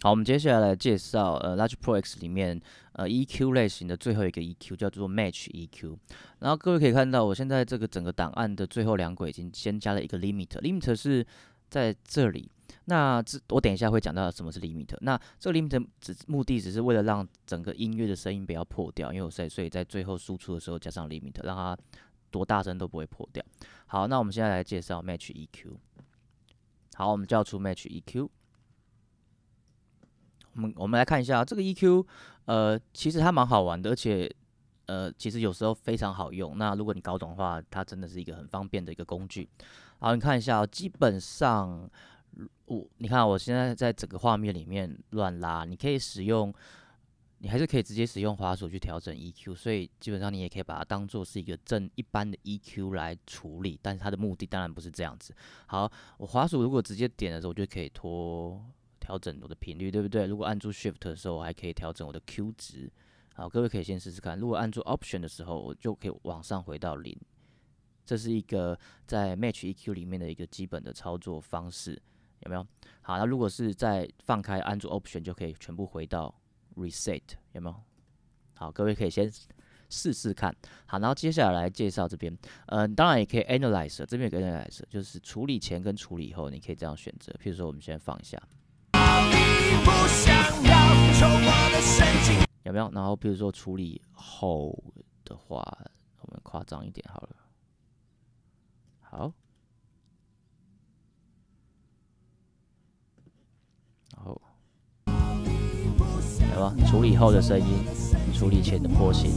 好，我们接下来来介绍呃 l r g e Pro X 里面呃 EQ 类型的最后一个 EQ 叫做 Match EQ。然后各位可以看到，我现在这个整个档案的最后两轨已经先加了一个 Limit，Limit 是在这里。那这我等一下会讲到什么是 Limit。那这个 Limit 只目的只是为了让整个音乐的声音不要破掉，因为我在所以在最后输出的时候加上 Limit，让它多大声都不会破掉。好，那我们现在来介绍 Match EQ。好，我们叫出 Match EQ。我们我们来看一下这个 EQ，呃，其实它蛮好玩的，而且呃，其实有时候非常好用。那如果你搞懂的话，它真的是一个很方便的一个工具。好，你看一下，基本上我你看我现在在整个画面里面乱拉，你可以使用，你还是可以直接使用滑鼠去调整 EQ，所以基本上你也可以把它当做是一个正一般的 EQ 来处理，但是它的目的当然不是这样子。好，我滑鼠如果直接点的时候，我就可以拖。调整我的频率，对不对？如果按住 Shift 的时候，我还可以调整我的 Q 值。好，各位可以先试试看。如果按住 Option 的时候，我就可以往上回到零。这是一个在 Match EQ 里面的一个基本的操作方式，有没有？好，那如果是在放开按住 Option，就可以全部回到 Reset，有没有？好，各位可以先试试看。好，然后接下来介绍这边，嗯，当然也可以 Analyze，这边有 Analyze，就是处理前跟处理后，你可以这样选择。譬如说，我们先放一下。然后，比如说处理后的话，我们夸张一点好了。好，然后来吧，处理后的声音，处理前的波形。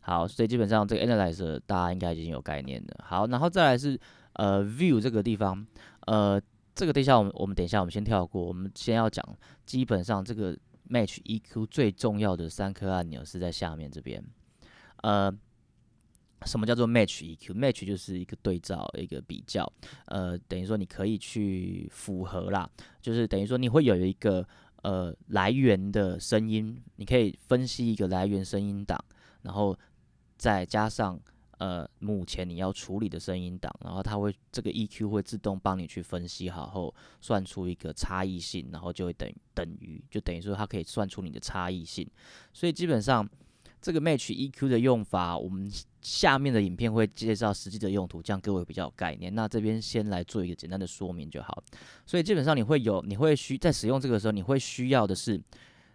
好，所以基本上这个 analyzer 大家应该已经有概念了。好，然后再来是呃 view 这个地方，呃，这个地下我们我们等一下，我们先跳过，我们先要讲基本上这个。Match EQ 最重要的三颗按钮是在下面这边，呃，什么叫做 Match EQ？Match 就是一个对照、一个比较，呃，等于说你可以去符合啦，就是等于说你会有一个呃来源的声音，你可以分析一个来源声音档，然后再加上。呃，目前你要处理的声音档，然后它会这个 EQ 会自动帮你去分析好后，算出一个差异性，然后就会等等于就等于说它可以算出你的差异性。所以基本上这个 Match EQ 的用法，我们下面的影片会介绍实际的用途，这样各位比较有概念。那这边先来做一个简单的说明就好。所以基本上你会有，你会需在使用这个时候，你会需要的是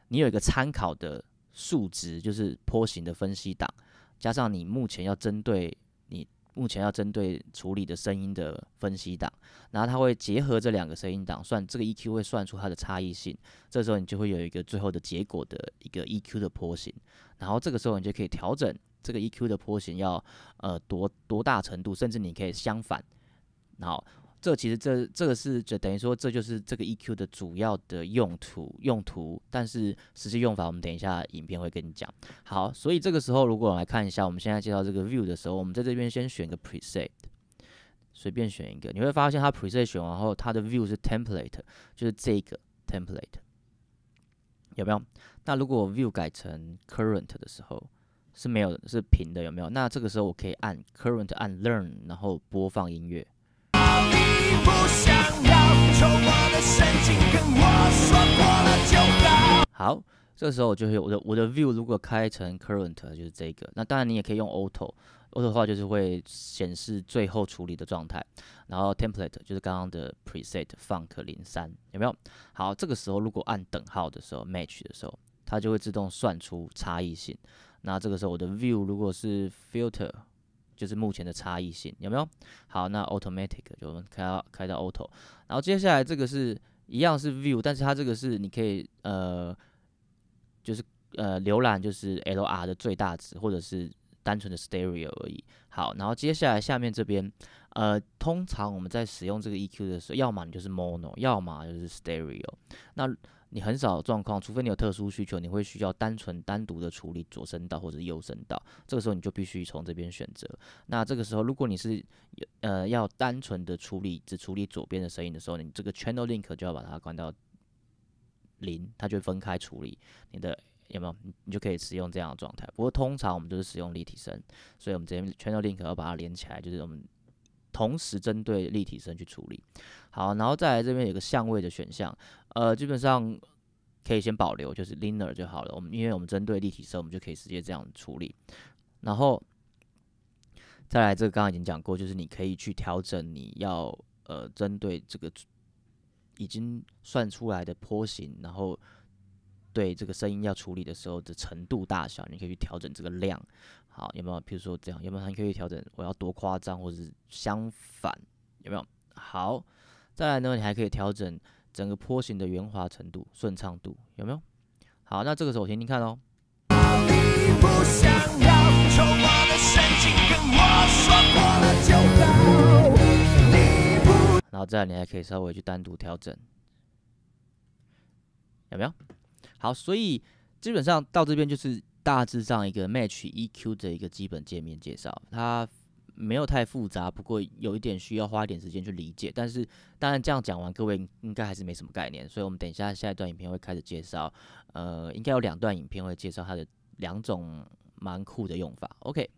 你有一个参考的数值，就是波形的分析档。加上你目前要针对你目前要针对处理的声音的分析档，然后它会结合这两个声音档算这个 EQ，会算出它的差异性。这时候你就会有一个最后的结果的一个 EQ 的坡形，然后这个时候你就可以调整这个 EQ 的坡形要呃多多大程度，甚至你可以相反，然后。这其实这这个是就等于说这就是这个 EQ 的主要的用途用途，但是实际用法我们等一下影片会跟你讲。好，所以这个时候如果我来看一下我们现在介绍这个 View 的时候，我们在这边先选个 preset，随便选一个，你会发现它 preset 选完后它的 View 是 template，就是这个 template 有没有？那如果 View 改成 current 的时候是没有是平的有没有？那这个时候我可以按 current 按 Learn 然后播放音乐。好，这个时候我就会我的我的 view 如果开成 current 就是这个，那当然你也可以用 auto，auto 的话就是会显示最后处理的状态，然后 template 就是刚刚的 preset funk 零三有没有？好，这个时候如果按等号的时候 match 的时候，它就会自动算出差异性。那这个时候我的 view 如果是 filter。就是目前的差异性有没有？好，那 automatic 就我们开到开到 auto，然后接下来这个是一样是 view，但是它这个是你可以呃，就是呃浏览就是 L R 的最大值，或者是单纯的 stereo 而已。好，然后接下来下面这边呃，通常我们在使用这个 EQ 的时候，要么你就是 mono，要么就是 stereo。那你很少状况，除非你有特殊需求，你会需要单纯单独的处理左声道或者右声道。这个时候你就必须从这边选择。那这个时候，如果你是呃要单纯的处理只处理左边的声音的时候，你这个 Channel Link 就要把它关到零，它就会分开处理。你的有没有？你就可以使用这样的状态。不过通常我们都是使用立体声，所以我们这边 Channel Link 要把它连起来，就是我们同时针对立体声去处理。好，然后再来这边有个相位的选项。呃，基本上可以先保留，就是 linear 就好了。我们因为我们针对立体声，我们就可以直接这样处理。然后再来，这个刚刚已经讲过，就是你可以去调整你要呃针对这个已经算出来的坡形，然后对这个声音要处理的时候的程度大小，你可以去调整这个量。好，有没有？比如说这样，有没有？你可以调整，我要多夸张，或是相反，有没有？好，再来呢，你还可以调整。整个坡形的圆滑程度、顺畅度有没有？好，那这个时候停停看哦。然后这样，你还可以稍微去单独调整，有没有？好，所以基本上到这边就是大致上一个 Match EQ 的一个基本界面介绍，它。没有太复杂，不过有一点需要花一点时间去理解。但是当然这样讲完，各位应该还是没什么概念，所以我们等一下下一段影片会开始介绍，呃，应该有两段影片会介绍它的两种蛮酷的用法。OK。